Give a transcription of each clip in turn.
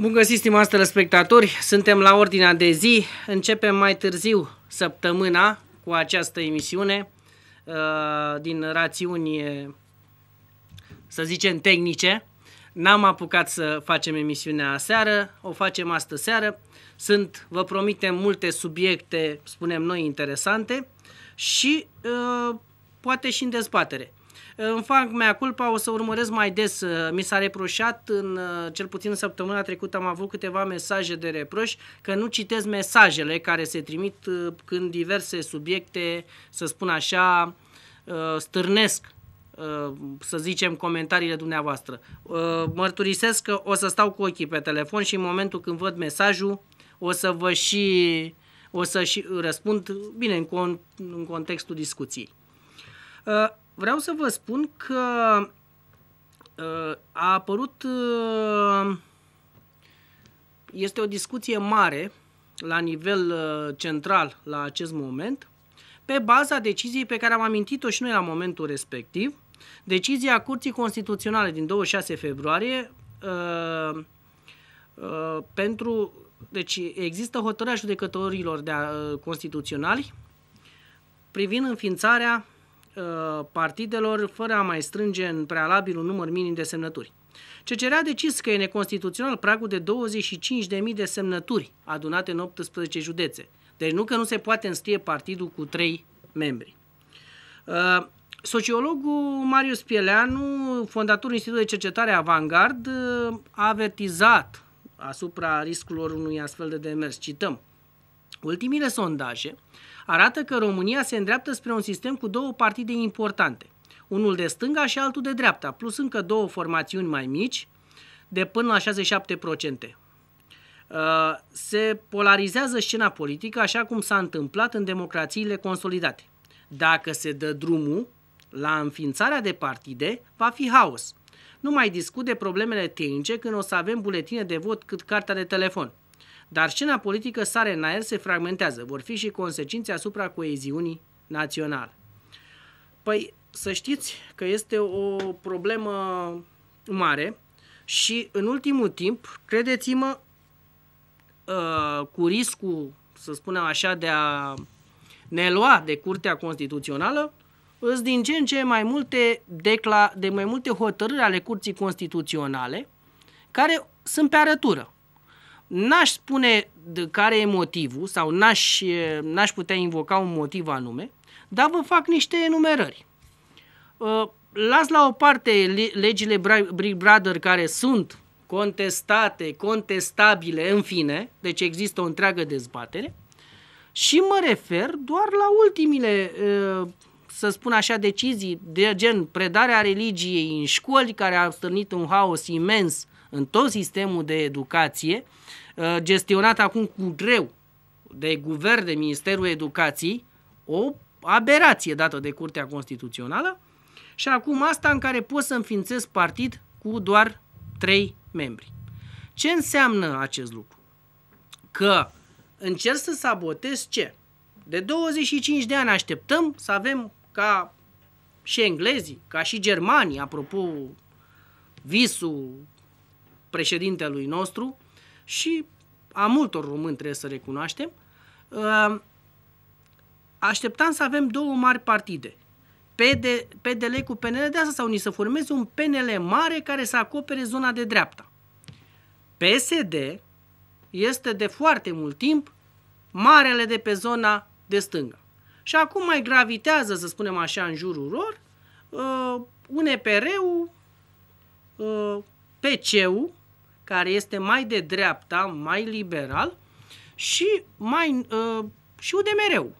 Bun găsit, stimați telespectatori! Suntem la ordinea de zi. Începem mai târziu săptămâna cu această emisiune uh, din rațiuni, să zicem, tehnice. N-am apucat să facem emisiunea seară, o facem astă seară. Sunt, vă promitem, multe subiecte, spunem noi, interesante și uh, poate și în dezbatere. Îmi fac mea culpa, o să urmăresc mai des. Uh, mi s-a reproșat, în uh, cel puțin săptămâna trecută am avut câteva mesaje de reproș că nu citesc mesajele care se trimit uh, când diverse subiecte, să spun așa, stârnesc să zicem, comentariile dumneavoastră. Mărturisesc că o să stau cu ochii pe telefon și în momentul când văd mesajul o să vă și, o să și răspund, bine, în, con, în contextul discuției vreau să vă spun că uh, a apărut, uh, este o discuție mare la nivel uh, central la acest moment, pe baza deciziei pe care am amintit-o și noi la momentul respectiv, decizia Curții Constituționale din 26 februarie pentru deci există hotărârea judecătorilor de a, constituționali privind înființarea Uh, partidelor fără a mai strânge în prealabil un număr minim de semnături. CCR a decis că e neconstituțional pragul de 25.000 de semnături adunate în 18 județe. Deci nu că nu se poate înscrie partidul cu 3 membri. Uh, sociologul Marius Pieleanu, fondatorul Institutului de Cercetare Avangard, uh, a avertizat asupra riscurilor unui astfel de demers. Cităm. Ultimile sondaje arată că România se îndreaptă spre un sistem cu două partide importante, unul de stânga și altul de dreapta, plus încă două formațiuni mai mici, de până la 67%. Uh, se polarizează scena politică așa cum s-a întâmplat în democrațiile consolidate. Dacă se dă drumul la înființarea de partide, va fi haos. Nu mai discut de problemele tehnice când o să avem buletine de vot cât cartea de telefon. Dar scena politică sare în aer, se fragmentează. Vor fi și consecințe asupra coeziunii naționale. Păi să știți că este o problemă mare și în ultimul timp, credeți-mă, ă, cu riscul, să spunem așa, de a ne lua de Curtea Constituțională, îs din ce în ce mai multe, decla, de mai multe hotărâri ale Curții Constituționale care sunt pe arătură. N-aș spune care e motivul sau n-aș, n-aș putea invoca un motiv anume, dar vă fac niște enumerări. Uh, las la o parte legile Big Brother care sunt contestate, contestabile, în fine, deci există o întreagă dezbatere, și mă refer doar la ultimile, uh, să spun așa, decizii de gen predarea religiei în școli, care a stârnit un haos imens în tot sistemul de educație, Uh, gestionat acum cu greu de guvern, de Ministerul Educației, o aberație dată de Curtea Constituțională și acum asta în care poți să înființez partid cu doar trei membri. Ce înseamnă acest lucru? Că încerc să sabotez ce? De 25 de ani așteptăm să avem ca și englezii, ca și germanii, apropo visul președintelui nostru, și a multor români trebuie să recunoaștem, uh, așteptam să avem două mari partide. PD, PDL cu PNL de asta sau ni să formeze un PNL mare care să acopere zona de dreapta. PSD este de foarte mult timp marele de pe zona de stânga. Și acum mai gravitează, să spunem așa, în jurul lor uh, epr ul uh, PC-ul, care este mai de dreapta, mai liberal și mai uh, și UDMR-ul.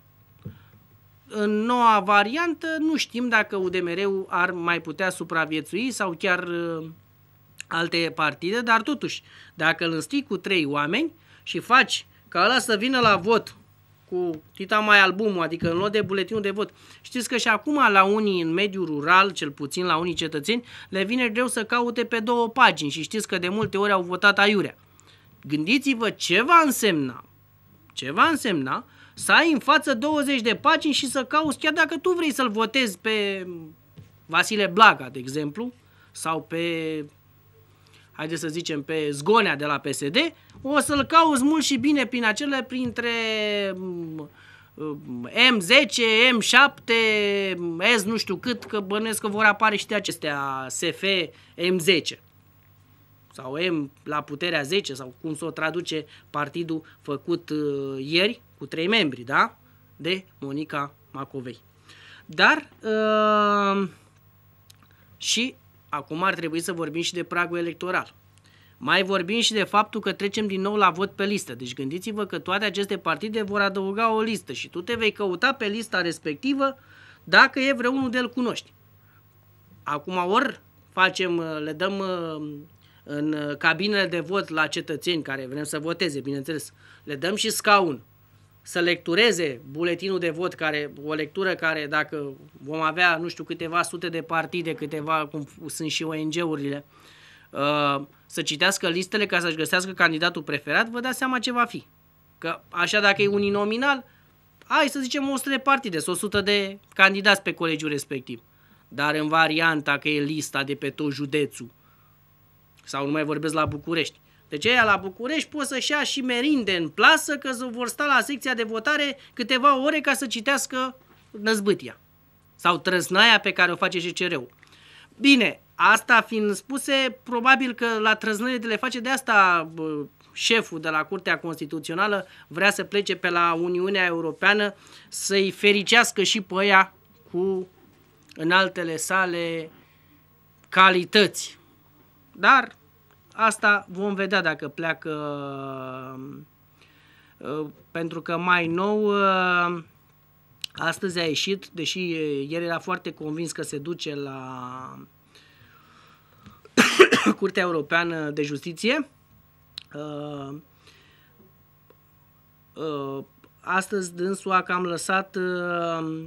În noua variantă nu știm dacă UDMR-ul ar mai putea supraviețui sau chiar uh, alte partide, dar totuși, dacă îl înstrii cu trei oameni și faci ca ăla să vină la vot cu tita mai albumul, adică în loc de buletinul de vot. Știți că și acum la unii în mediul rural, cel puțin la unii cetățeni, le vine greu să caute pe două pagini și știți că de multe ori au votat aiurea. Gândiți-vă ce va însemna, ce va însemna să ai în față 20 de pagini și să cauți chiar dacă tu vrei să-l votezi pe Vasile Blaga, de exemplu, sau pe, haideți să zicem, pe Zgonea de la PSD, o să-l cauți mult și bine prin acele, printre M10, mm, M7, S nu știu cât, că bănesc că vor apare și de acestea SF M10 sau M la puterea 10 sau cum s o traduce partidul făcut uh, ieri cu trei membri, da? De Monica Macovei. Dar uh, și acum ar trebui să vorbim și de pragul electoral. Mai vorbim și de faptul că trecem din nou la vot pe listă. Deci gândiți-vă că toate aceste partide vor adăuga o listă și tu te vei căuta pe lista respectivă dacă e vreunul de l cunoști. Acum ori facem, uh, le dăm uh, în cabinele de vot la cetățeni care vrem să voteze, bineînțeles, le dăm și scaun să lectureze buletinul de vot, care, o lectură care dacă vom avea, nu știu, câteva sute de partide, câteva, cum sunt și ONG-urile, uh, Uh, să citească listele ca să-și găsească candidatul preferat, vă dați seama ce va fi. Că așa dacă e uninominal, ai să zicem 100 de partide, 100 de candidați pe colegiul respectiv. Dar în varianta că e lista de pe tot județul, sau nu mai vorbesc la București, deci aia la București pot să-și ia și merinde în plasă că vor sta la secția de votare câteva ore ca să citească năzbâtia sau trăsnaia pe care o face și ul Bine, Asta fiind spuse, probabil că la trăznările de le face de asta șeful de la Curtea Constituțională vrea să plece pe la Uniunea Europeană să-i fericească și pe ea cu în altele sale calități. Dar asta vom vedea dacă pleacă pentru că mai nou astăzi a ieșit, deși el era foarte convins că se duce la Curtea Europeană de Justiție. Uh, uh, astăzi dânsul a am lăsat uh,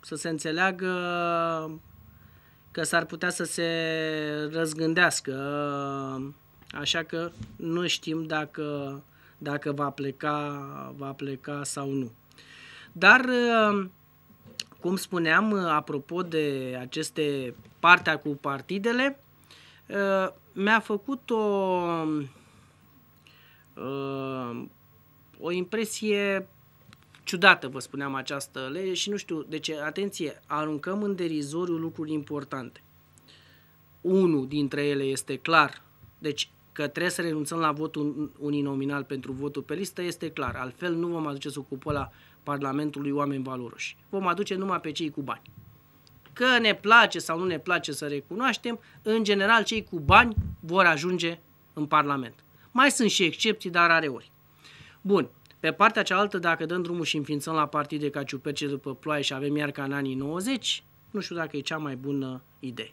să se înțeleagă că s-ar putea să se răzgândească. Așa că nu știm dacă, dacă va, pleca, va pleca sau nu. Dar uh, cum spuneam, uh, apropo de aceste partea cu partidele, uh, mi-a făcut o, uh, o impresie ciudată, vă spuneam această lege și nu știu, de deci, ce atenție, aruncăm în derizoriu lucruri importante. Unul dintre ele este clar, deci că trebuie să renunțăm la votul uninominal pentru votul pe listă este clar, altfel nu vom aduce sub cupola Parlamentului oameni valoroși. Vom aduce numai pe cei cu bani. Că ne place sau nu ne place să recunoaștem, în general cei cu bani vor ajunge în Parlament. Mai sunt și excepții, dar rareori. Bun, pe partea cealaltă, dacă dăm drumul și înființăm la partide ca ciuperce după ploaie și avem iar ca în anii 90, nu știu dacă e cea mai bună idee.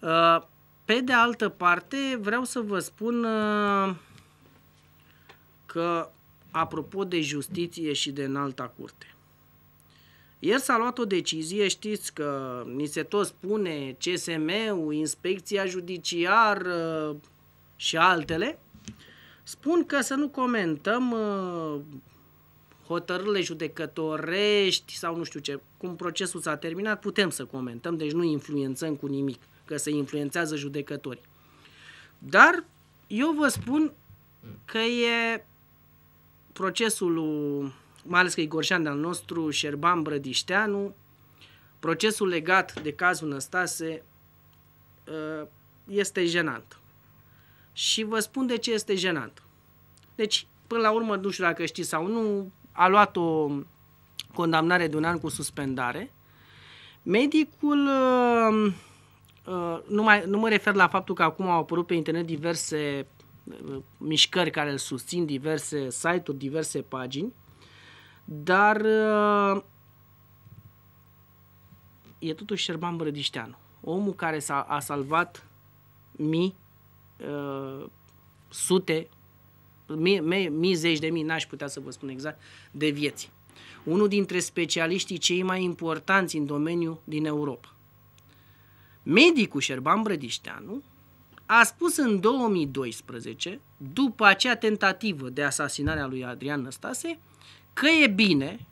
Uh, pe de altă parte, vreau să vă spun uh, că apropo de justiție și de înalta curte. Ieri s-a luat o decizie, știți că ni se tot spune CSM-ul, inspecția judiciară și altele, spun că să nu comentăm uh, hotărârile judecătorești sau nu știu ce, cum procesul s-a terminat, putem să comentăm, deci nu influențăm cu nimic, că se influențează judecătorii. Dar eu vă spun că e procesul lui, mai ales că e gorșan al nostru, Șerban Brădișteanu, procesul legat de cazul Năstase ă, este jenant. Și vă spun de ce este jenant. Deci, până la urmă, nu știu dacă știți sau nu, a luat o condamnare de un an cu suspendare. Medicul, ă, ă, nu, mai, nu mă refer la faptul că acum au apărut pe internet diverse mișcări care îl susțin, diverse site-uri, diverse pagini, dar uh, e totuși Șerban Brădișteanu, omul care s-a, a salvat mii, uh, sute, mii, mii, mii, zeci de mii, n-aș putea să vă spun exact, de vieți. Unul dintre specialiștii cei mai importanți în domeniu din Europa. Medicul Șerban Brădișteanu a spus în 2012, după acea tentativă de asasinare a lui Adrian Năstase, că e bine,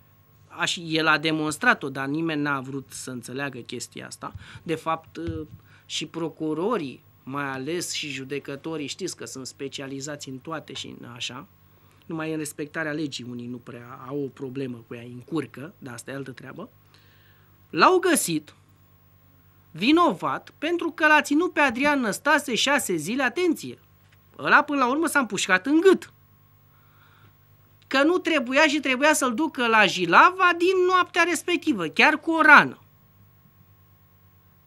și el a demonstrat-o, dar nimeni n-a vrut să înțeleagă chestia asta. De fapt, ă, și procurorii, mai ales și judecătorii, știți că sunt specializați în toate și în așa, numai în respectarea legii unii nu prea au o problemă cu ea, încurcă, dar asta e altă treabă. L-au găsit vinovat pentru că l-a ținut pe Adrian Năstase șase zile, atenție, ăla până la urmă s-a împușcat în gât. Că nu trebuia și trebuia să-l ducă la Jilava din noaptea respectivă, chiar cu o rană.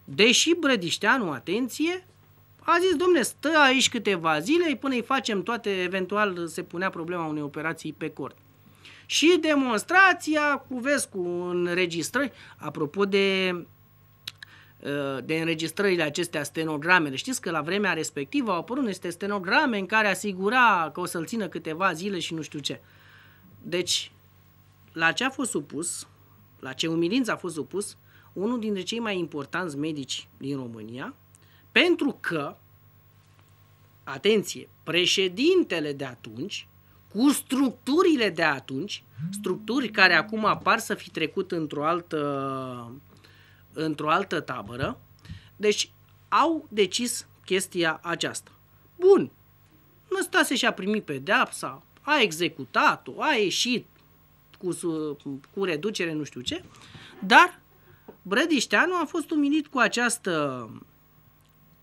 Deși Brădișteanu, atenție, a zis, domne, stă aici câteva zile până îi facem toate, eventual se punea problema unei operații pe cort. Și demonstrația cu Vescu în registrări, apropo de Uh, de înregistrările acestea, stenogramele. Știți că la vremea respectivă au apărut niște stenograme în care asigura că o să-l țină câteva zile și nu știu ce. Deci, la ce a fost supus, la ce umilință a fost supus, unul dintre cei mai importanți medici din România, pentru că, atenție, președintele de atunci, cu structurile de atunci, structuri care acum apar să fi trecut într-o altă într-o altă tabără. Deci au decis chestia aceasta. Bun, Năstase și-a primit pedeapsa, a executat-o, a ieșit cu, cu reducere, nu știu ce, dar Brădișteanu a fost umilit cu această,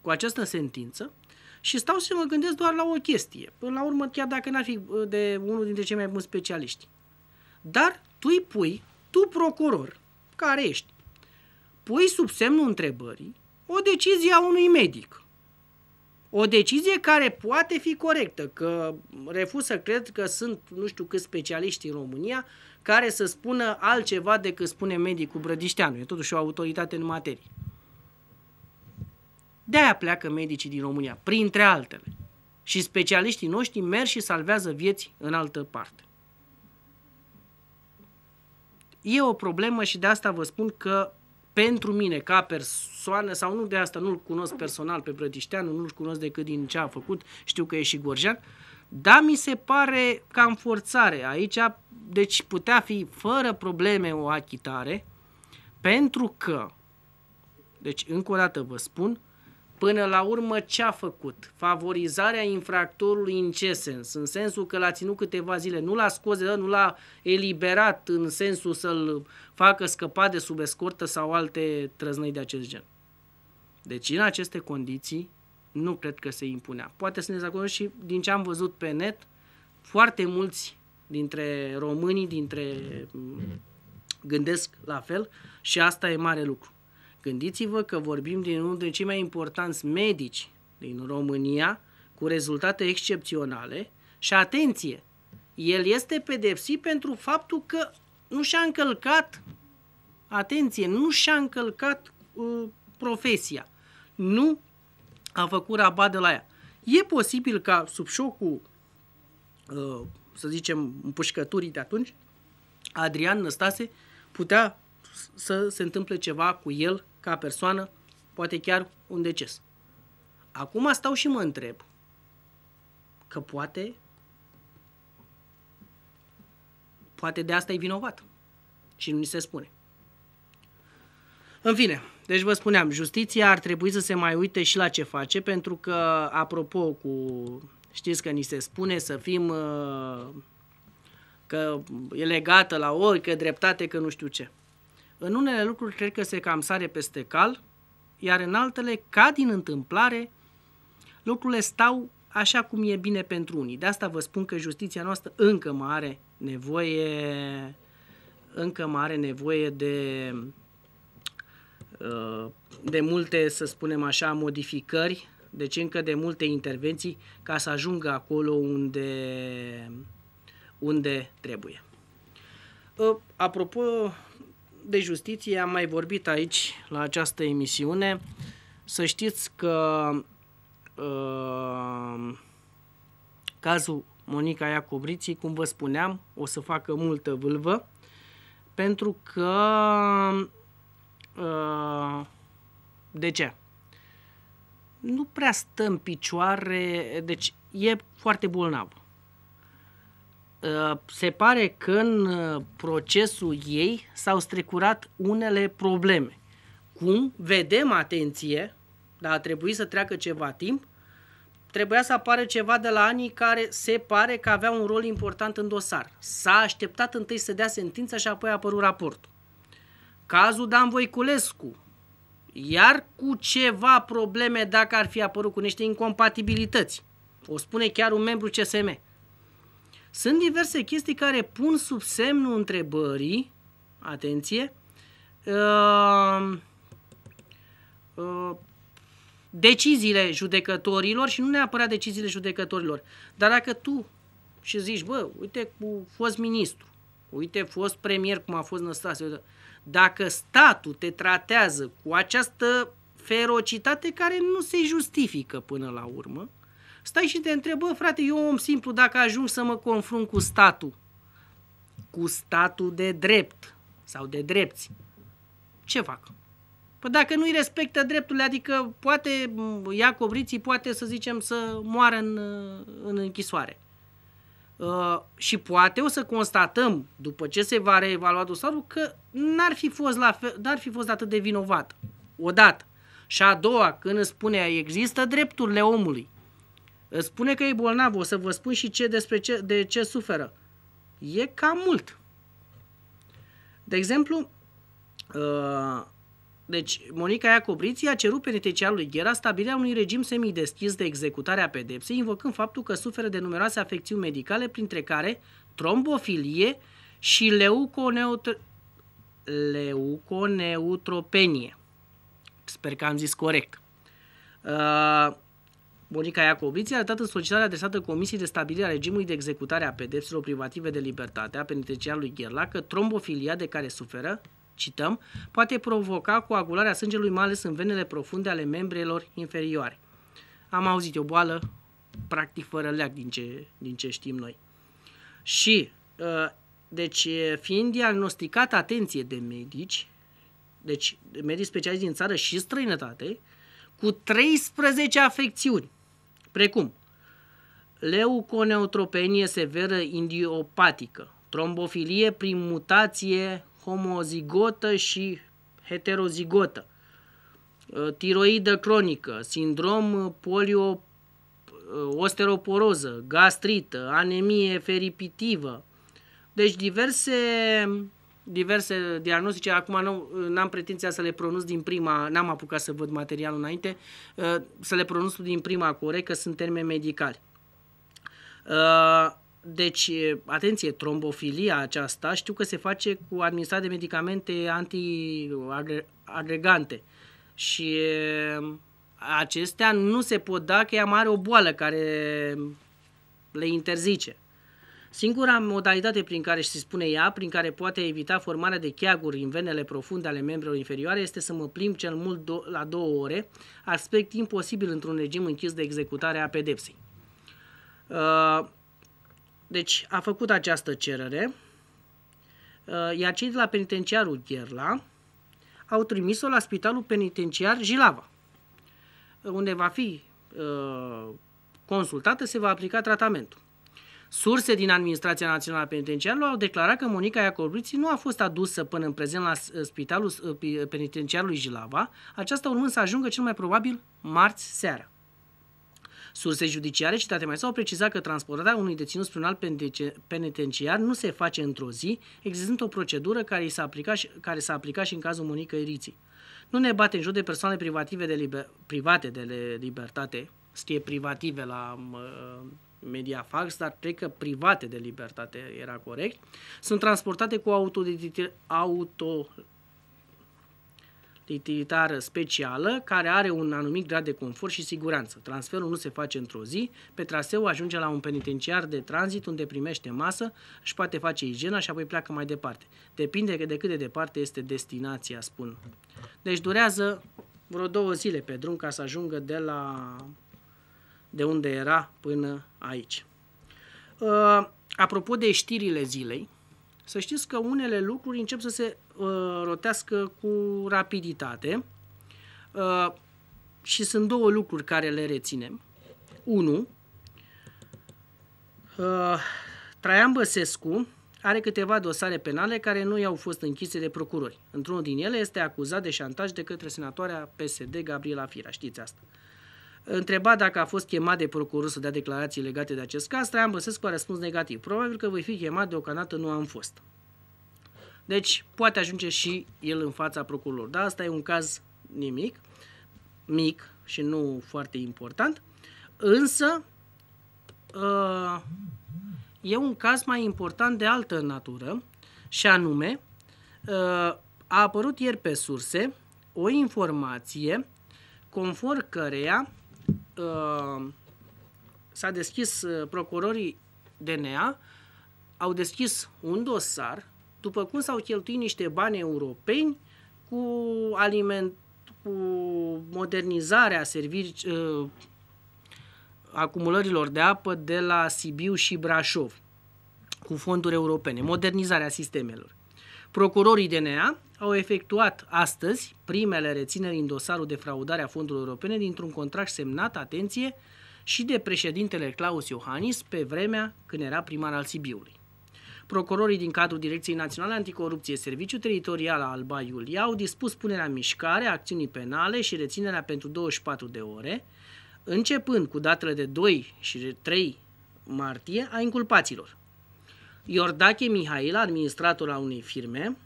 cu această sentință și stau să mă gândesc doar la o chestie. Până la urmă, chiar dacă n-ar fi de unul dintre cei mai buni specialiști. Dar tu îi pui, tu procuror, care ești, pui sub semnul întrebării o decizie a unui medic. O decizie care poate fi corectă, că refuz să cred că sunt nu știu câți specialiști în România care să spună altceva decât spune medicul Brădișteanu. E totuși o autoritate în materie. De-aia pleacă medicii din România, printre altele. Și specialiștii noștri merg și salvează vieți în altă parte. E o problemă și de asta vă spun că pentru mine ca persoană, sau nu de asta, nu-l cunosc personal pe Brătișteanu, nu-l cunosc decât din ce a făcut, știu că e și gorjan, dar mi se pare cam forțare aici, deci putea fi fără probleme o achitare, pentru că, deci încă o dată vă spun, Până la urmă, ce a făcut? Favorizarea infractorului în ce sens? În sensul că l-a ținut câteva zile, nu l-a scos, nu l-a eliberat în sensul să-l facă scăpa de sub escortă sau alte trăznăi de acest gen. Deci, în aceste condiții, nu cred că se impunea. Poate să ne zacunăm și din ce am văzut pe net, foarte mulți dintre românii, dintre mm-hmm. gândesc la fel și asta e mare lucru. Gândiți-vă că vorbim din unul dintre cei mai importanți medici din România, cu rezultate excepționale și atenție, el este pedepsit pentru faptul că nu și-a încălcat, atenție, nu și-a încălcat uh, profesia, nu a făcut rabat de la ea. E posibil ca sub șocul, uh, să zicem, împușcăturii de atunci, Adrian Năstase putea să se întâmple ceva cu el ca persoană, poate chiar un deces. Acum stau și mă întreb că poate poate de asta e vinovat și nu ni se spune. În fine, deci vă spuneam, justiția ar trebui să se mai uite și la ce face, pentru că, apropo, cu știți că ni se spune să fim uh, că e legată la ori, că dreptate, că nu știu ce. În unele lucruri cred că se cam sare peste cal, iar în altele, ca din întâmplare, lucrurile stau așa cum e bine pentru unii. De asta vă spun că justiția noastră încă mai are nevoie încă mai are nevoie de uh, de multe, să spunem așa, modificări, deci încă de multe intervenții ca să ajungă acolo unde, unde trebuie. Uh, apropo de justiție am mai vorbit aici la această emisiune. Să știți că uh, cazul Monica Iacobriții, cum vă spuneam, o să facă multă vâlvă, pentru că... Uh, de ce? Nu prea stă în picioare, deci e foarte bolnavă Uh, se pare că în uh, procesul ei s-au strecurat unele probleme. Cum? Vedem, atenție, dar a trebuit să treacă ceva timp, trebuia să apară ceva de la anii care se pare că avea un rol important în dosar. S-a așteptat întâi să dea sentința și apoi a apărut raportul. Cazul Dan Voiculescu, iar cu ceva probleme dacă ar fi apărut cu niște incompatibilități. O spune chiar un membru CSM. Sunt diverse chestii care pun sub semnul întrebării, atenție, uh, uh, deciziile judecătorilor și nu neapărat deciziile judecătorilor. Dar dacă tu și zici, bă, uite cu fost ministru, uite fost premier cum a fost Năstase, dacă statul te tratează cu această ferocitate care nu se justifică până la urmă, Stai și te întrebă, frate, eu om simplu, dacă ajung să mă confrunt cu statul, cu statul de drept sau de drepți, ce fac? Păi dacă nu-i respectă drepturile, adică poate ia covriții, poate să zicem să moară în, în închisoare. Uh, și poate o să constatăm, după ce se va reevalua dosarul, că n-ar fi fost, la fel, n-ar fi fost atât de vinovat. Odată. Și a doua, când îți spune există drepturile omului, Spune că e bolnav, o să vă spun și ce despre ce, de ce suferă. E cam mult. De exemplu, uh, deci Monica Iacobriții a cerut penitenciarului Ghera stabilirea unui regim semideschis de executare a pedepsei, invocând faptul că suferă de numeroase afecțiuni medicale, printre care trombofilie și leuconeutro... leuconeutropenie. Sper că am zis corect. Uh, Monica Iacobiți a arătat în solicitarea adresată Comisiei de Stabilire a Regimului de Executare a Pedepselor Privative de Libertate a penitenciarului Gherla că trombofilia de care suferă, cităm, poate provoca coagularea sângelui mai ales în venele profunde ale membrelor inferioare. Am auzit o boală practic fără leac din ce, din ce știm noi. Și, ă, deci, fiind diagnosticat atenție de medici, deci medici specialiști din țară și străinătate, cu 13 afecțiuni precum leuconeutropenie severă indiopatică, trombofilie prin mutație homozigotă și heterozigotă, ă, tiroidă cronică, sindrom polio ă, osteoporoză, gastrită, anemie feripitivă. Deci diverse diverse diagnostice, acum nu am pretenția să le pronunț din prima, n-am apucat să văd materialul înainte, uh, să le pronunț din prima corect, că sunt termeni medicali. Uh, deci, atenție, trombofilia aceasta știu că se face cu administrare de medicamente antiagregante și uh, acestea nu se pot da că ea mare o boală care le interzice. Singura modalitate prin care, se spune ea, prin care poate evita formarea de cheaguri în venele profunde ale membrelor inferioare este să mă plimb cel mult do- la două ore, aspect imposibil într-un regim închis de executare a pedepsei. Uh, deci a făcut această cerere, uh, iar cei de la penitenciarul Gherla au trimis-o la spitalul penitenciar Jilava, unde va fi uh, consultată, se va aplica tratamentul. Surse din Administrația Națională Penitenciarului au declarat că Monica Iacobriți nu a fost adusă până în prezent la Spitalul Penitenciarului Jilava, aceasta urmând să ajungă cel mai probabil marți seara. Surse judiciare citate mai s-au precizat că transportarea unui deținut spre un alt penitenciar nu se face într-o zi, existând o procedură care s-a aplicat, care aplicat și în cazul Monica Iriții. Nu ne bate în jur de persoane privative de liber, private de libertate, scrie privative la uh, Mediafax, dar cred că private de libertate era corect, sunt transportate cu autodetitir- auto specială care are un anumit grad de confort și siguranță. Transferul nu se face într-o zi, pe traseu ajunge la un penitenciar de tranzit unde primește masă, își poate face igiena și apoi pleacă mai departe. Depinde de cât de departe este destinația, spun. Deci durează vreo două zile pe drum ca să ajungă de la de unde era până aici. Uh, apropo de știrile zilei, să știți că unele lucruri încep să se uh, rotească cu rapiditate uh, și sunt două lucruri care le reținem. Unu, Traian Băsescu are câteva dosare penale care nu i-au fost închise de procurori. Într-unul din ele este acuzat de șantaj de către senatoarea PSD Gabriela Fira. Știți asta. Uh, Întrebat dacă a fost chemat de procuror să dea declarații legate de acest caz, Traian Băsescu a răspuns negativ. Probabil că voi fi chemat, deocamdată nu am fost. Deci poate ajunge și el în fața procurorului. Da, asta e un caz nimic, mic și nu foarte important, însă uh, e un caz mai important de altă natură și anume uh, a apărut ieri pe surse o informație conform căreia Uh, s-a deschis uh, procurorii DNA, au deschis un dosar după cum s-au cheltuit niște bani europeni cu aliment, cu modernizarea servici, uh, acumulărilor de apă de la Sibiu și Brașov cu fonduri europene, modernizarea sistemelor. Procurorii DNA au efectuat astăzi primele rețineri în dosarul de fraudare a fondurilor europene dintr-un contract semnat, atenție, și de președintele Claus Iohannis pe vremea când era primar al Sibiului. Procurorii din cadrul Direcției Naționale Anticorupție Serviciu Teritorial Alba Iulia au dispus punerea în mișcare a acțiunii penale și reținerea pentru 24 de ore, începând cu datele de 2 și 3 martie a inculpaților. Iordache Mihail, administrator al unei firme,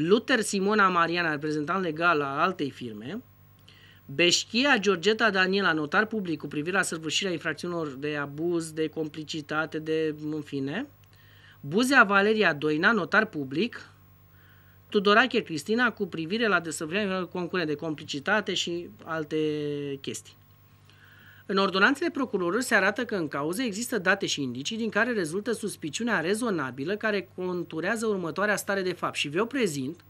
Luther Simona Mariana, reprezentant legal al altei firme, Beșchia Georgeta Daniela, notar public cu privire la săvârșirea infracțiunilor de abuz, de complicitate, de în fine, Buzea Valeria Doina, notar public, Tudorache Cristina cu privire la desăvârșirea concurent de complicitate și alte chestii. În ordonanțele procurorului se arată că în cauză există date și indicii din care rezultă suspiciunea rezonabilă care conturează următoarea stare de fapt și vă prezint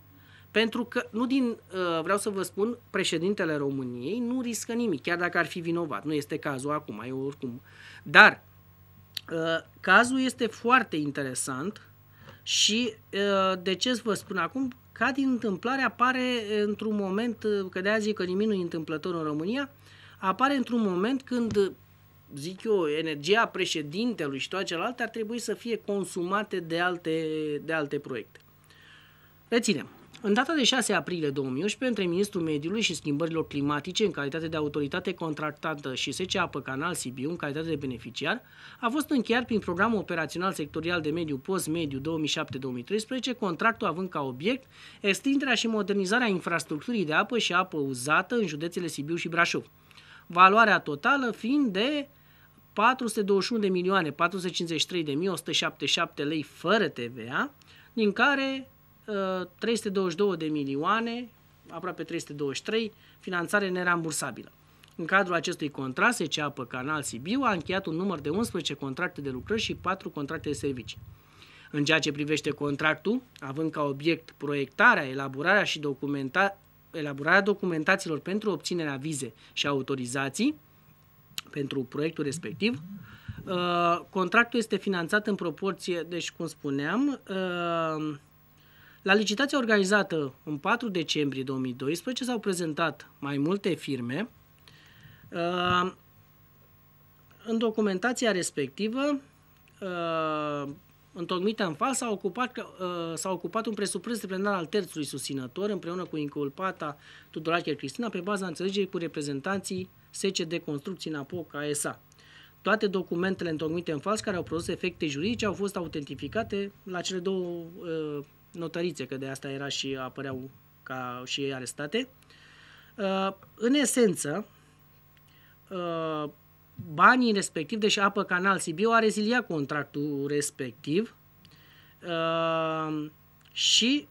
pentru că, nu din, uh, vreau să vă spun, președintele României nu riscă nimic, chiar dacă ar fi vinovat. Nu este cazul acum, e oricum. Dar uh, cazul este foarte interesant și uh, de ce vă spun acum? Ca din întâmplare apare într-un moment, că de azi că nimeni nu e întâmplător în România, apare într-un moment când zic eu, energia președintelui și toate celelalte ar trebui să fie consumate de alte, de alte proiecte. Reținem. În data de 6 aprilie 2011, între Ministrul Mediului și Schimbărilor Climatice, în calitate de autoritate contractantă și SCE Apă Canal Sibiu, în calitate de beneficiar, a fost încheiat prin programul operațional sectorial de mediu post-mediu 2007-2013, contractul având ca obiect extinderea și modernizarea infrastructurii de apă și apă uzată în județele Sibiu și Brașov valoarea totală fiind de 421 de milioane, 453 de mii, 177 lei fără TVA, din care 322 uh, de milioane, aproape 323, finanțare nerambursabilă. În cadrul acestui contract, pe Canal Sibiu a încheiat un număr de 11 contracte de lucrări și 4 contracte de servicii. În ceea ce privește contractul, având ca obiect proiectarea, elaborarea și documenta- elaborarea documentațiilor pentru obținerea vize și autorizații pentru proiectul respectiv. Uh, contractul este finanțat în proporție, deci cum spuneam, uh, la licitația organizată în 4 decembrie 2012 s-au prezentat mai multe firme. Uh, în documentația respectivă, întocmită în fals, s-a ocupat, uh, ocupat un presupus plenar al terțului susținător împreună cu inculpata Tudorache Cristina pe baza înțelegerii cu reprezentanții de Construcții Napoc ASA. Toate documentele întocmite în fals care au produs efecte juridice au fost autentificate la cele două uh, notărițe, că de asta era și apăreau ca și ei arestate. Uh, în esență, uh, banii respectiv, deși Apă Canal Sibiu a reziliat contractul respectiv uh, și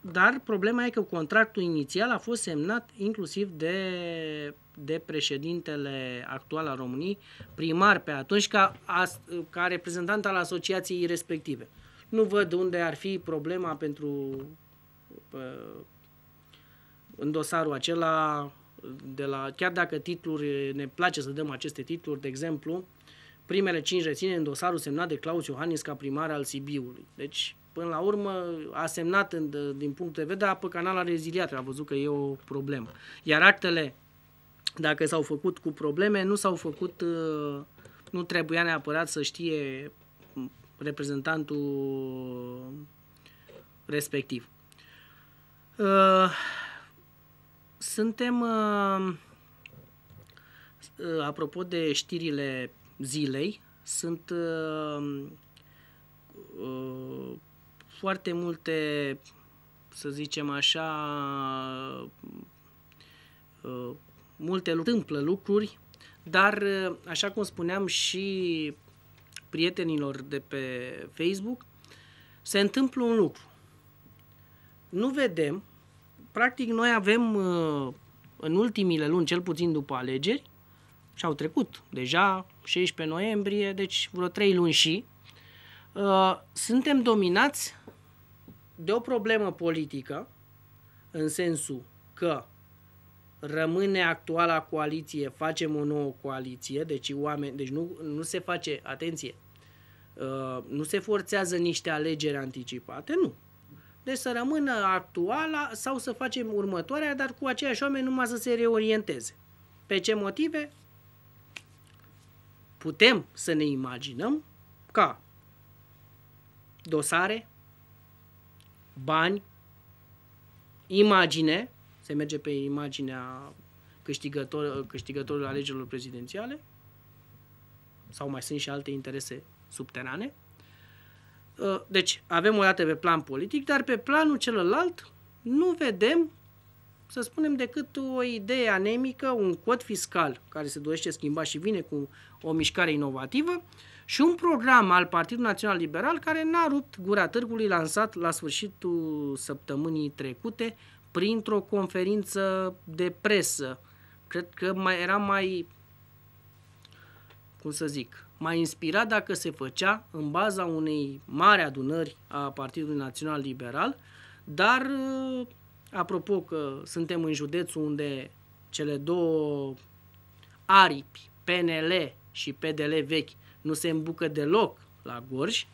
dar problema e că contractul inițial a fost semnat inclusiv de, de președintele actual al României, primar pe atunci, ca, as, ca reprezentant al asociației respective. Nu văd unde ar fi problema pentru pe, uh, în dosarul acela de la, chiar dacă titluri, ne place să dăm aceste titluri, de exemplu, primele cinci reține în dosarul semnat de Claus Iohannis ca primar al Sibiului. Deci, până la urmă, a semnat în, din punct de vedere, apă canal a reziliat, a văzut că e o problemă. Iar actele, dacă s-au făcut cu probleme, nu s-au făcut, uh, nu trebuia neapărat să știe reprezentantul respectiv. Uh, suntem, uh, uh, apropo de știrile zilei, sunt uh, foarte multe, să zicem așa, multe întâmplă lucruri, dar, așa cum spuneam și prietenilor de pe Facebook, se întâmplă un lucru. Nu vedem practic, noi avem uh, în ultimile luni, cel puțin după alegeri, și au trecut deja 16 noiembrie, deci vreo 3 luni și, uh, suntem dominați de o problemă politică, în sensul că rămâne actuala coaliție, facem o nouă coaliție, deci oameni, deci nu, nu se face, atenție, uh, nu se forțează niște alegeri anticipate, nu. Deci să rămână actuala sau să facem următoarea, dar cu aceiași oameni numai să se reorienteze. Pe ce motive? Putem să ne imaginăm ca dosare, bani, imagine, se merge pe imaginea câștigător, câștigătorului alegerilor prezidențiale, sau mai sunt și alte interese subterane, Uh, deci avem o dată pe plan politic, dar pe planul celălalt nu vedem, să spunem, decât o idee anemică, un cod fiscal care se dorește schimba și vine cu o mișcare inovativă și un program al Partidului Național Liberal care n-a rupt gura târgului lansat la sfârșitul săptămânii trecute printr-o conferință de presă. Cred că mai era mai, cum să zic, mai inspirat dacă se făcea în baza unei mari adunări a Partidului Național Liberal, dar uh, apropo că suntem în județul unde cele două aripi, PNL și PDL vechi, nu se îmbucă deloc la Gorj.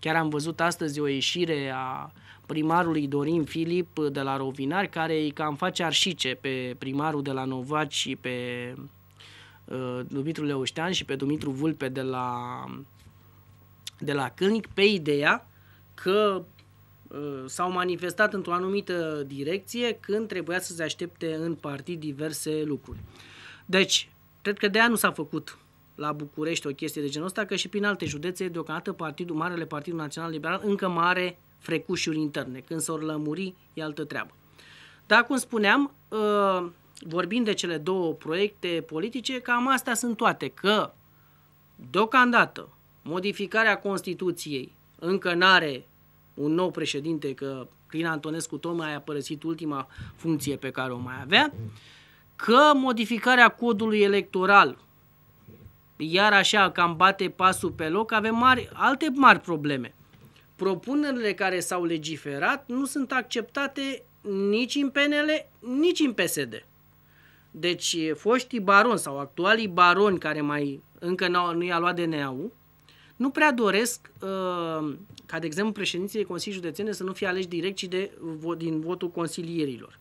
Chiar am văzut astăzi o ieșire a primarului Dorin Filip de la Rovinari care îi cam face arșice pe primarul de la Novaci și pe Uh, Dumitru Leuștean și pe Dumitru Vulpe de la, de la Câlnic pe ideea că uh, s-au manifestat într-o anumită direcție când trebuia să se aștepte în partid diverse lucruri. Deci, cred că de aia nu s-a făcut la București o chestie de genul ăsta, că și prin alte județe, deocamdată Partidul, Marele Partidul Național Liberal încă mai are frecușuri interne. Când s au lămuri, e altă treabă. Dar, cum spuneam, uh, vorbind de cele două proiecte politice, cam astea sunt toate, că deocamdată modificarea Constituției încă n-are un nou președinte, că Clina Antonescu tocmai a părăsit ultima funcție pe care o mai avea, că modificarea codului electoral iar așa cam bate pasul pe loc, avem mari, alte mari probleme. Propunerile care s-au legiferat nu sunt acceptate nici în PNL, nici în PSD. Deci foștii baroni sau actualii baroni care mai încă nu i-a luat DNA-ul, nu prea doresc uh, ca, de exemplu, președinții Consiliului Județene să nu fie aleși direct, ci de, din votul consilierilor.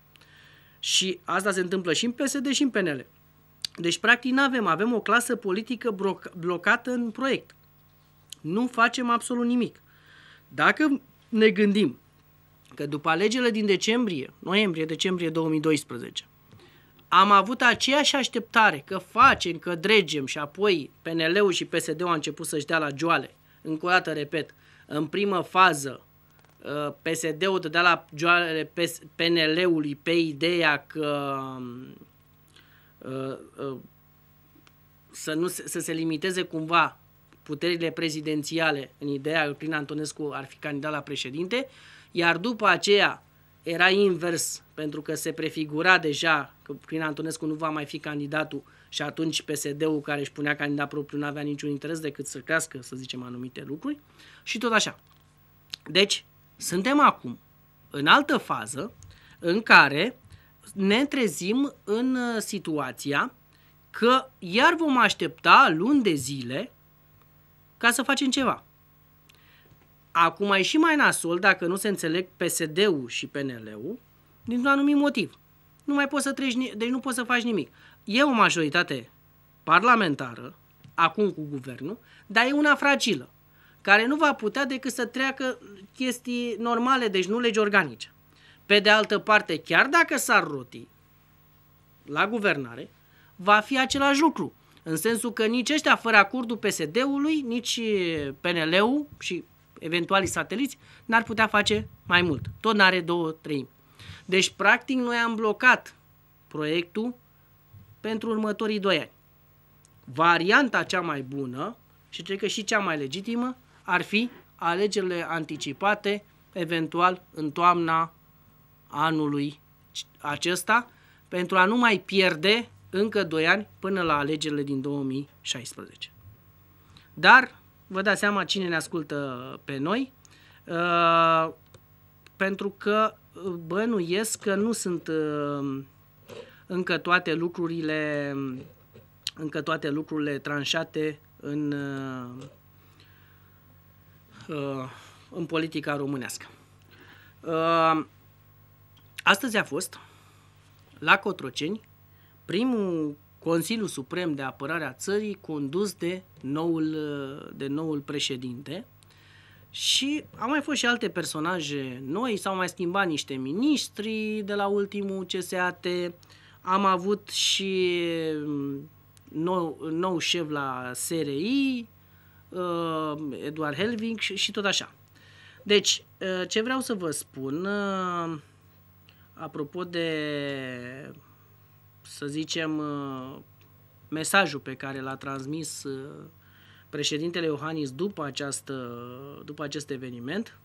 Și asta se întâmplă și în PSD și în PNL. Deci, practic, nu avem. Avem o clasă politică blocată în proiect. Nu facem absolut nimic. Dacă ne gândim că după alegerile din decembrie, noiembrie, decembrie 2012, am avut aceeași așteptare că facem, că dregem și apoi PNL-ul și PSD-ul au început să-și dea la joale. Încă o dată, repet, în primă fază uh, PSD-ul dădea la joale PNL-ului pe ideea că um, uh, uh, să, nu, să se limiteze cumva puterile prezidențiale în ideea că Crin Antonescu ar fi candidat la președinte, iar după aceea era invers, pentru că se prefigura deja că prin Antonescu nu va mai fi candidatul și atunci PSD-ul care își punea candidat propriu nu avea niciun interes decât să crească, să zicem, anumite lucruri și tot așa. Deci, suntem acum în altă fază în care ne trezim în uh, situația că iar vom aștepta luni de zile ca să facem ceva. Acum e și mai nasol dacă nu se înțeleg PSD-ul și PNL-ul dintr-un anumit motiv. Nu mai poți să treci, deci nu poți să faci nimic. E o majoritate parlamentară, acum cu guvernul, dar e una fragilă, care nu va putea decât să treacă chestii normale, deci nu legi organice. Pe de altă parte, chiar dacă s-ar roti la guvernare, va fi același lucru. În sensul că nici ăștia fără acordul PSD-ului, nici PNL-ul și eventualii sateliți, n-ar putea face mai mult. Tot n-are două treimi. Deci, practic, noi am blocat proiectul pentru următorii doi ani. Varianta cea mai bună și cred că și cea mai legitimă ar fi alegerile anticipate, eventual în toamna anului acesta, pentru a nu mai pierde încă 2 ani până la alegerile din 2016. Dar vă dați seama cine ne ascultă pe noi, uh, pentru că uh, bănuiesc că nu sunt uh, încă toate lucrurile încă toate lucrurile tranșate în, uh, uh în politica românească. Uh, astăzi a fost la Cotroceni primul Consiliul Suprem de Apărare a Țării condus de noul, de noul președinte și au mai fost și alte personaje noi, s-au mai schimbat niște miniștri de la ultimul CSAT, am avut și mm, nou, nou șef la SRI, uh, Eduard Helving și, și tot așa. Deci, uh, ce vreau să vă spun, uh, apropo de să zicem, uh, mesajul pe care l-a transmis uh, președintele Iohannis după, această, după acest eveniment.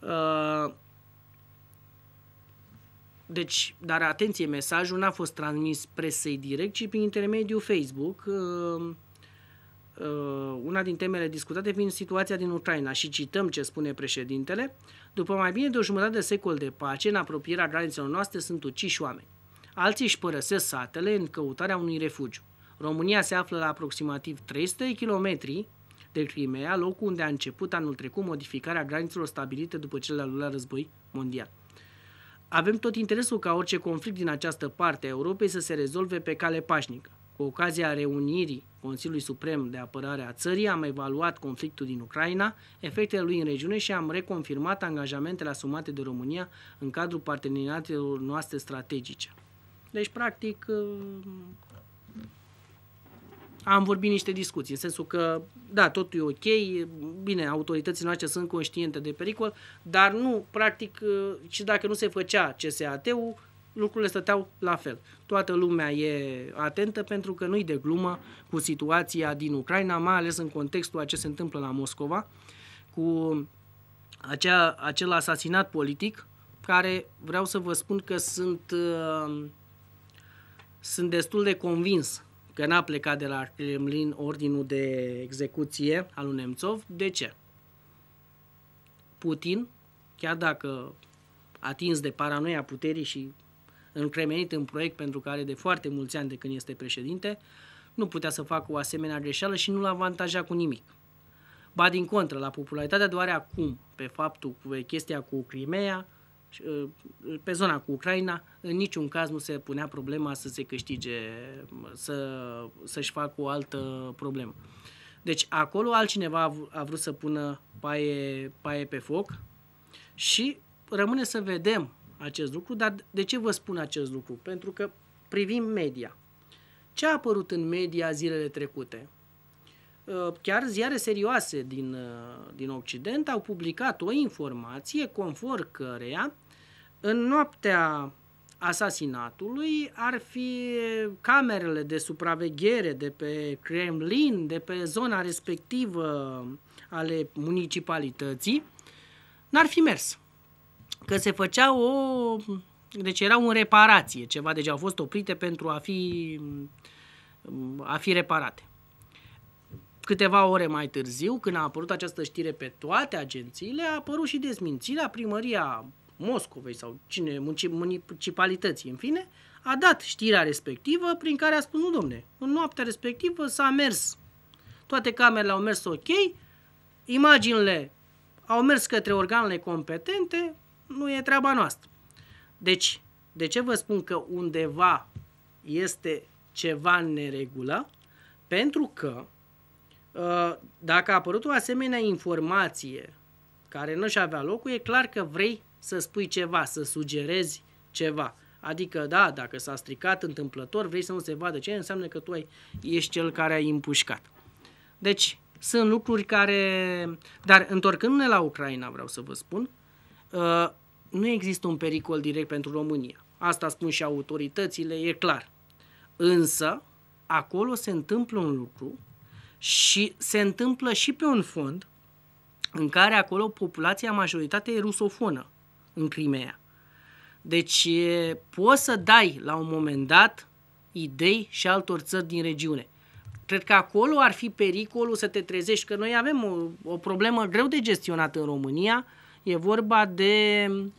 Uh, deci, dar atenție, mesajul n-a fost transmis presei direct, ci prin intermediul Facebook. Una din temele discutate fiind situația din Ucraina și cităm ce spune președintele. După mai bine de o jumătate de secol de pace, în apropierea granițelor noastre sunt uciși oameni. Alții își părăsesc satele în căutarea unui refugiu. România se află la aproximativ 300 km de Crimea, locul unde a început anul trecut modificarea granițelor stabilite după cel al doilea război mondial. Avem tot interesul ca orice conflict din această parte a Europei să se rezolve pe cale pașnică. Cu ocazia reunirii Consiliului Suprem de Apărare a țării, am evaluat conflictul din Ucraina, efectele lui în regiune și am reconfirmat angajamentele asumate de România în cadrul parteneriatelor noastre strategice. Deci, practic, uh, am vorbit niște discuții, în sensul că, da, totul e ok, bine, autoritățile noastre sunt conștiente de pericol, dar nu, practic, uh, și dacă nu se făcea CSAT-ul, lucrurile stăteau la fel. Toată lumea e atentă pentru că nu-i de glumă cu situația din Ucraina, mai ales în contextul a ce se întâmplă la Moscova, cu acea, acel asasinat politic, care vreau să vă spun că sunt uh, sunt destul de convins că n-a plecat de la Kremlin ordinul de execuție al lui Nemțov. De ce? Putin, chiar dacă atins de paranoia puterii și încremenit în proiect pentru care de foarte mulți ani de când este președinte, nu putea să facă o asemenea greșeală și nu l-a avantajat cu nimic. Ba din contră, la popularitatea doare acum pe faptul cu chestia cu Crimea, deci, uh, uh, pe zona cu Ucraina, în niciun caz nu se punea problema să se câștige, să, să-și facă o altă problemă. Deci, acolo altcineva a vrut să pună paie, paie pe foc și rămâne să vedem acest lucru, dar de ce vă spun acest lucru? Pentru că privim media. Ce a apărut în media zilele trecute? Uh, chiar ziare serioase din, din Occident au publicat o informație conform căreia în noaptea asasinatului ar fi camerele de supraveghere de pe Kremlin, de pe zona respectivă ale municipalității, n-ar fi mers. Că se făcea o... Deci erau în reparație, ceva, deci au fost oprite pentru a fi, a fi reparate. Câteva ore mai târziu, când a apărut această știre pe toate agențiile, a apărut și dezmințirea. Primăria Moscovei sau cine, municipalității, în fine, a dat știrea respectivă prin care a spus, nu domne, în noaptea respectivă s-a mers, toate camerele au mers ok, imaginile au mers către organele competente, nu e treaba noastră. Deci, de ce vă spun că undeva este ceva în neregulă? Pentru că uh, dacă a apărut o asemenea informație care nu și avea locul, e clar că vrei să spui ceva, să sugerezi ceva. Adică, da, dacă s-a stricat întâmplător, vrei să nu se vadă ce înseamnă că tu ai, ești cel care ai împușcat. Deci, sunt lucruri care... Dar, întorcându-ne la Ucraina, vreau să vă spun, uh, nu există un pericol direct pentru România. Asta spun și autoritățile, e clar. Însă, acolo se întâmplă un lucru și se întâmplă și pe un fond în care acolo populația majoritate e rusofonă în Crimea. Deci poți să dai la un moment dat idei și altor țări din regiune. Cred că acolo ar fi pericolul să te trezești, că noi avem o, o problemă greu de gestionată în România. E vorba de mm,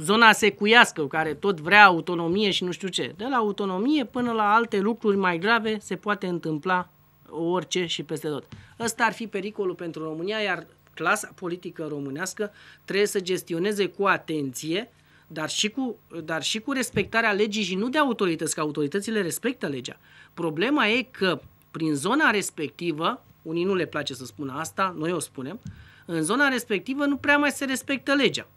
zona secuiască, care tot vrea autonomie și nu știu ce. De la autonomie până la alte lucruri mai grave se poate întâmpla orice și peste tot. Ăsta ar fi pericolul pentru România, iar clasa politică românească trebuie să gestioneze cu atenție, dar și cu, dar și cu respectarea legii și nu de autorități, că autoritățile respectă legea. Problema e că prin zona respectivă, unii nu le place să spună asta, noi o spunem, în zona respectivă nu prea mai se respectă legea.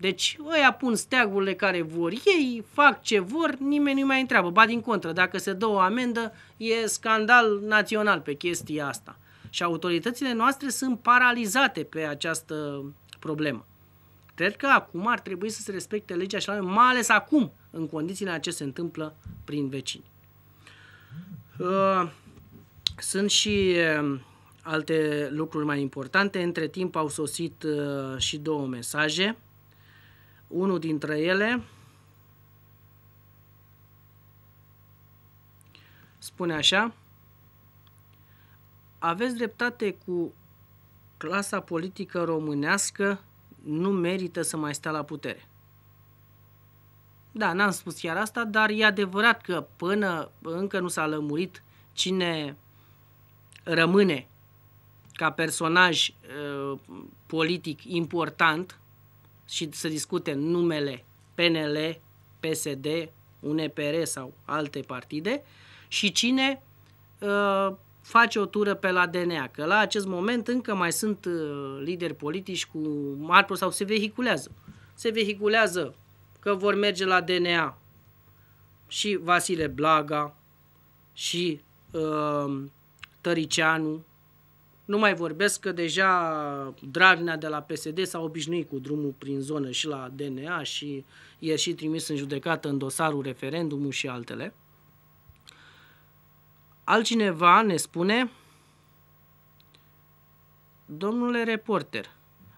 Deci ăia pun steagurile care vor ei, fac ce vor, nimeni nu mai întreabă. Ba din contră, dacă se dă o amendă, e scandal național pe chestia asta. Și autoritățile noastre sunt paralizate pe această problemă. Cred că acum ar trebui să se respecte legea și la noi, mai ales acum, în condițiile în ce se întâmplă prin vecini. Uh, sunt și uh, alte lucruri mai importante. Între timp au sosit uh, și două mesaje. Unul dintre ele spune așa aveți dreptate cu clasa politică românească nu merită să mai stea la putere. Da, n-am spus chiar asta, dar e adevărat că până încă nu s-a lămurit cine rămâne ca personaj uh, politic important și să discute numele PNL, PSD, UNPR sau alte partide și cine uh, face o tură pe la DNA, că la acest moment încă mai sunt uh, lideri politici cu mari sau se vehiculează. Se vehiculează că vor merge la DNA și Vasile Blaga și uh, Tăricianu. Nu mai vorbesc că deja Dragnea de la PSD s-a obișnuit cu drumul prin zonă și la DNA și e și trimis în judecată în dosarul referendumului și altele. Altcineva ne spune, domnule reporter,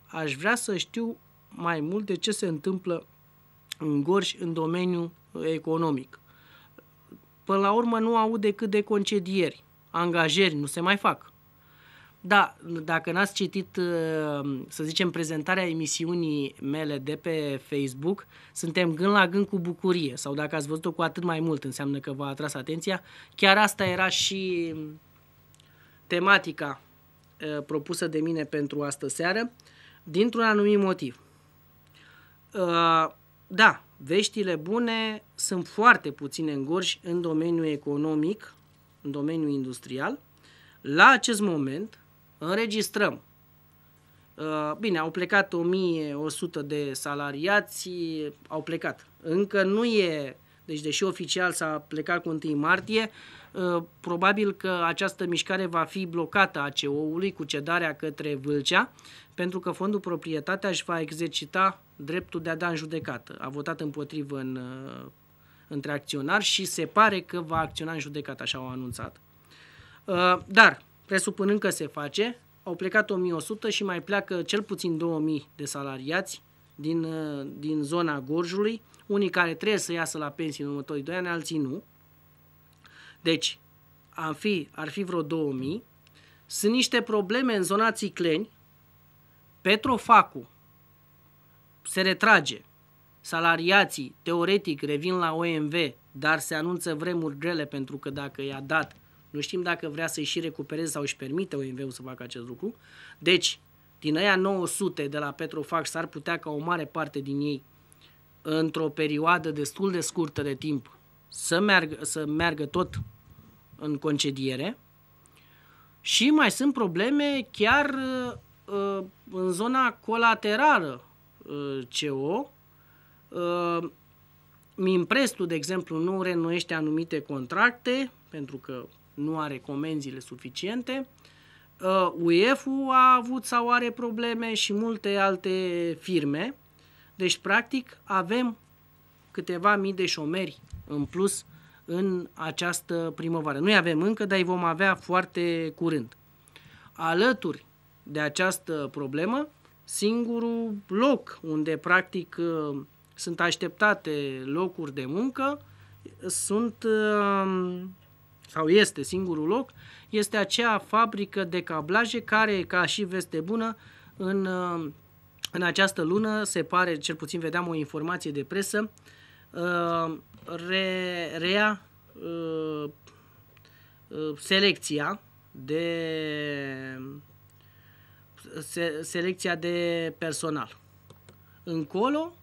aș vrea să știu mai mult de ce se întâmplă în Gorj în domeniul economic. Până la urmă nu aud decât de concedieri, angajeri, nu se mai fac. Da, dacă n-ați citit, uh, să zicem, prezentarea emisiunii mele de pe Facebook, suntem gând la gând cu bucurie, sau dacă ați văzut-o cu atât mai mult, înseamnă că v-a atras atenția. Chiar asta era și tematica uh, propusă de mine pentru astă seară, dintr-un anumit motiv. Uh, da, veștile bune sunt foarte puține îngorși în domeniul economic, în domeniul industrial. La acest moment, înregistrăm. Uh, bine, au plecat 1100 de salariați, au plecat. Încă nu e, deci deși oficial s-a plecat cu 1 martie, uh, probabil că această mișcare va fi blocată a CO-ului cu cedarea către Vâlcea, pentru că fondul proprietatea își va exercita dreptul de a da în judecată. A votat împotrivă în, uh, între acționari și se pare că va acționa în judecată, așa au anunțat. Dar presupunând că se face, au plecat 1100 și mai pleacă cel puțin 2000 de salariați din, uh, din zona Gorjului, unii care trebuie să iasă la pensie în următorii 2 ani, alții nu. Deci, ar fi, ar fi vreo 2000. Sunt niște probleme în zona Țicleni. Petrofacu se retrage. Salariații, teoretic, revin la OMV, dar se anunță vremuri grele pentru că dacă i-a dat nu știm dacă vrea să-i și recupereze sau își permite OMV-ul să facă acest lucru. Deci, din aia 900 de la Petrofax s-ar putea ca o mare parte din ei într-o perioadă destul de scurtă de timp să meargă, să meargă tot în concediere și mai sunt probleme chiar uh, în zona colaterală uh, CO. Uh, Mimprestu, de exemplu, nu renuiește anumite contracte pentru că nu are comenzile suficiente. UEF-ul uh, a avut sau are probleme și multe alte firme. Deci, practic, avem câteva mii de șomeri în plus în această primăvară. Nu avem încă, dar îi vom avea foarte curând. Alături de această problemă, singurul loc unde practic uh, sunt așteptate locuri de muncă sunt uh, sau este singurul loc, este acea fabrică de cablaje care, ca și veste bună, în, uh, în această lună se pare, cel puțin vedeam o informație de presă, uh, re, rea uh, selecția de selecția de personal. Încolo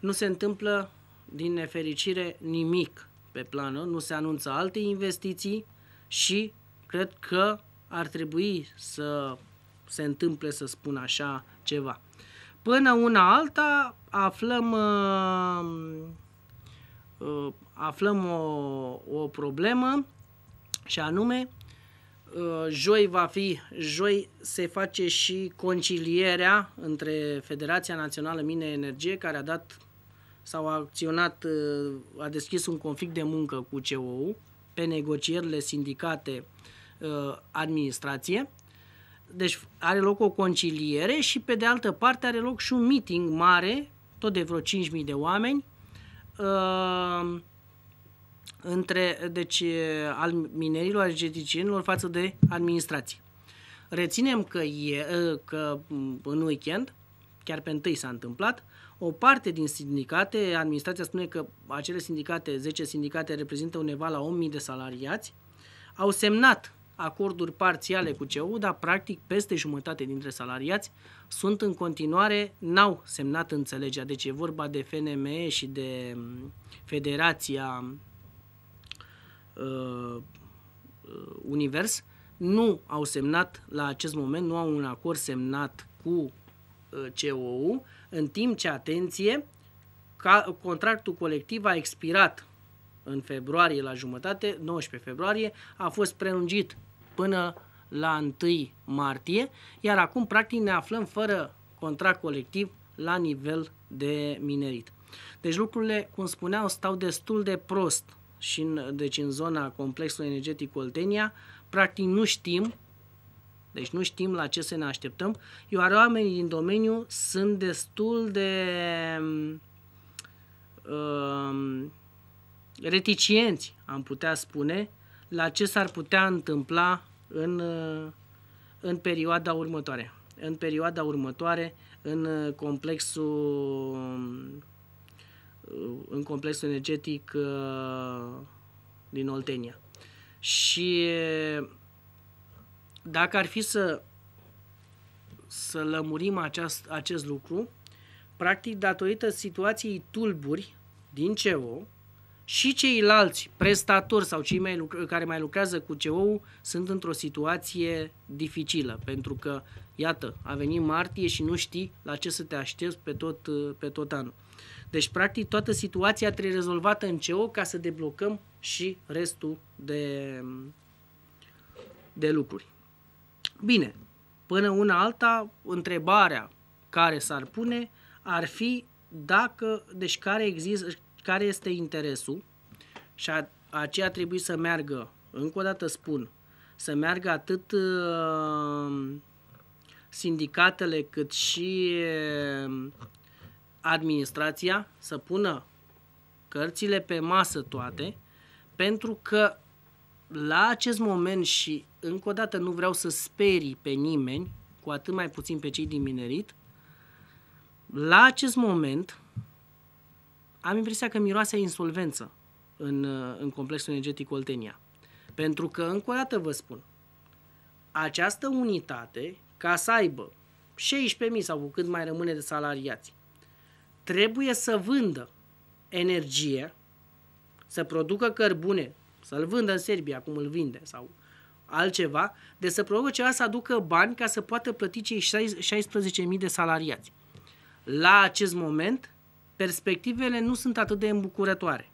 nu se întâmplă, din nefericire, nimic pe planul, nu se anunță alte investiții și cred că ar trebui să se întâmple, să spun așa, ceva. Până una alta aflăm, uh, uh, aflăm o, o problemă și anume uh, joi va fi, joi se face și concilierea între Federația Națională Mine Energie care a dat sau a acționat, uh, a deschis un conflict de muncă cu ceo pe negocierile sindicate uh, administrație. Deci are loc o conciliere și pe de altă parte are loc și un meeting mare, tot de vreo 5.000 de oameni, uh, între, deci, al minerilor, energeticienilor față de administrație. Reținem că, e, că mm, în weekend, chiar pe întâi s-a întâmplat, uh, o parte din sindicate, administrația spune că acele sindicate, 10 sindicate, reprezintă undeva la 1000 de salariați, au semnat acorduri parțiale cu CEU, dar practic peste jumătate dintre salariați sunt în continuare, n-au semnat înțelegerea. Deci e vorba de FNME și de mm, Federația uh, uh, Univers, nu au semnat la acest moment, nu au un acord semnat cu COU, în timp ce, atenție, ca contractul colectiv a expirat în februarie la jumătate, 19 februarie, a fost prelungit până la 1 martie, iar acum practic ne aflăm fără contract colectiv la nivel de minerit. Deci lucrurile, cum spuneam, stau destul de prost și în, deci în zona complexului energetic Oltenia, practic nu știm deci nu știm la ce să ne așteptăm, iar oamenii din domeniu sunt destul de um, reticienți, am putea spune, la ce s-ar putea întâmpla în, în perioada următoare. În perioada următoare, în complexul în complexul energetic uh, din Oltenia. Și dacă ar fi să, să lămurim aceast, acest lucru, practic datorită situației tulburi din ceo, și ceilalți prestatori sau cei mai care mai lucrează cu ceo sunt într-o situație dificilă, pentru că, iată, a venit martie și nu știi la ce să te aștepți pe tot, pe tot anul. Deci, practic, toată situația trebuie rezolvată în ceo ca să deblocăm și restul de, de lucruri. Bine, până una alta, întrebarea care s-ar pune ar fi dacă, deci care există, care este interesul și a, aceea trebuie să meargă, încă o dată spun, să meargă atât uh, sindicatele cât și uh, administrația să pună cărțile pe masă toate, pentru că la acest moment și încă o dată nu vreau să sperii pe nimeni, cu atât mai puțin pe cei din minerit, la acest moment am impresia că miroase insolvență în, în complexul energetic Oltenia. Pentru că, încă o dată vă spun, această unitate, ca să aibă 16.000 sau cu cât mai rămâne de salariați, trebuie să vândă energie, să producă cărbune să-l vândă în Serbia, cum îl vinde, sau altceva, de să provoce să aducă bani ca să poată plăti cei 16.000 de salariați. La acest moment, perspectivele nu sunt atât de îmbucurătoare.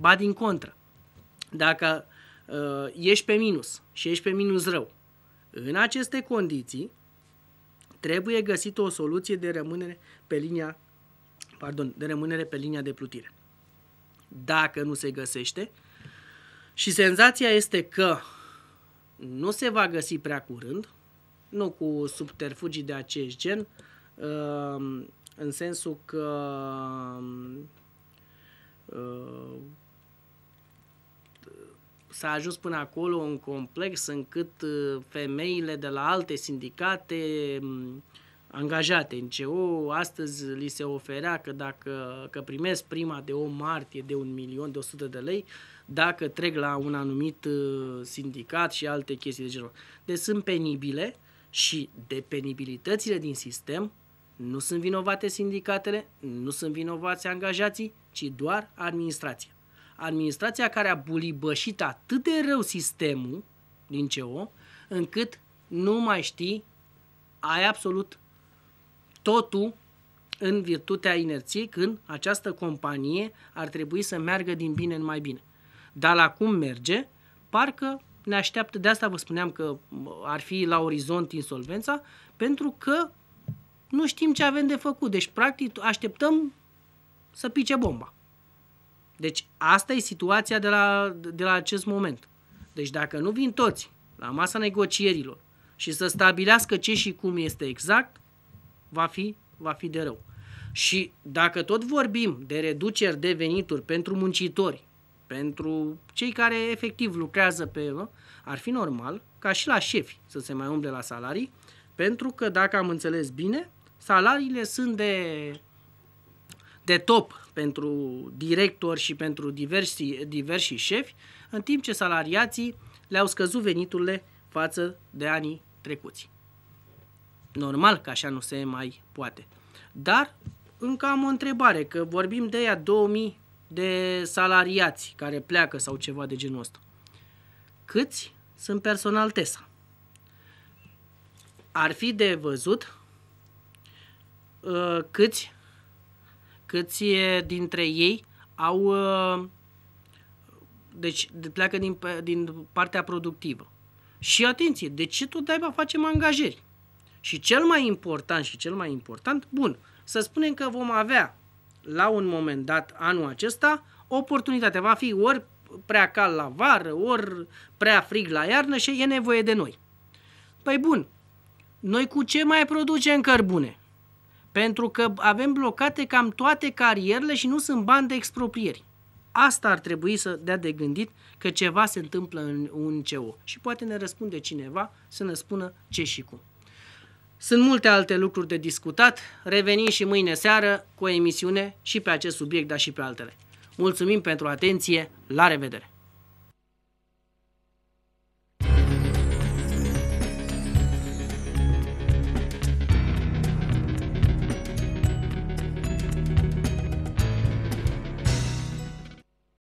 Ba din contră, dacă uh, ești pe minus și ești pe minus rău, în aceste condiții, trebuie găsită o soluție de rămânere pe linia, pardon, de rămânere pe linia de plutire. Dacă nu se găsește, și senzația este că nu se va găsi prea curând, nu cu subterfugii de acest gen, uh, în sensul că uh, s-a ajuns până acolo un complex încât uh, femeile de la alte sindicate um, angajate în CO, astăzi li se oferea că dacă că primesc prima de o martie de un milion, de 100 de lei, uh, dacă trec la un anumit uh, sindicat și alte chestii de genul. Deci sunt penibile și de penibilitățile din sistem nu sunt vinovate sindicatele, nu sunt vinovați angajații, ci doar administrația. Administrația care a bulibășit atât de rău sistemul din CEO, încât nu mai știi, ai absolut totul în virtutea inerției când această companie ar trebui să meargă din bine în mai bine. Dar la cum merge, parcă ne așteaptă, de asta vă spuneam că ar fi la orizont insolvența, pentru că nu știm ce avem de făcut. Deci, practic, așteptăm să pice bomba. Deci, asta e situația de la, de la acest moment. Deci, dacă nu vin toți la masa negocierilor și să stabilească ce și cum este exact, va fi, va fi de rău. Și dacă tot vorbim de reduceri de venituri pentru muncitori, pentru cei care efectiv lucrează pe el, ar fi normal ca și la șefi să se mai umble la salarii, pentru că, dacă am înțeles bine, salariile sunt de, de top pentru directori și pentru diversi, diversi șefi, în timp ce salariații le-au scăzut veniturile față de anii trecuți. Normal că așa nu se mai poate. Dar încă am o întrebare, că vorbim de ea 2000 de salariați care pleacă sau ceva de genul ăsta. Câți sunt personal TESA? Ar fi de văzut uh, câți, câți dintre ei au uh, deci pleacă din, din partea productivă. Și atenție, de ce tot aibă facem angajări? Și cel mai important și cel mai important, bun, să spunem că vom avea la un moment dat anul acesta oportunitatea. Va fi ori prea cal la vară, ori prea frig la iarnă și e nevoie de noi. Păi bun, noi cu ce mai producem cărbune? Pentru că avem blocate cam toate carierele și nu sunt bani de exproprieri. Asta ar trebui să dea de gândit că ceva se întâmplă în un CO. Și poate ne răspunde cineva să ne spună ce și cum. Sunt multe alte lucruri de discutat. Revenim și mâine seară cu o emisiune și pe acest subiect, dar și pe altele. Mulțumim pentru atenție. La revedere!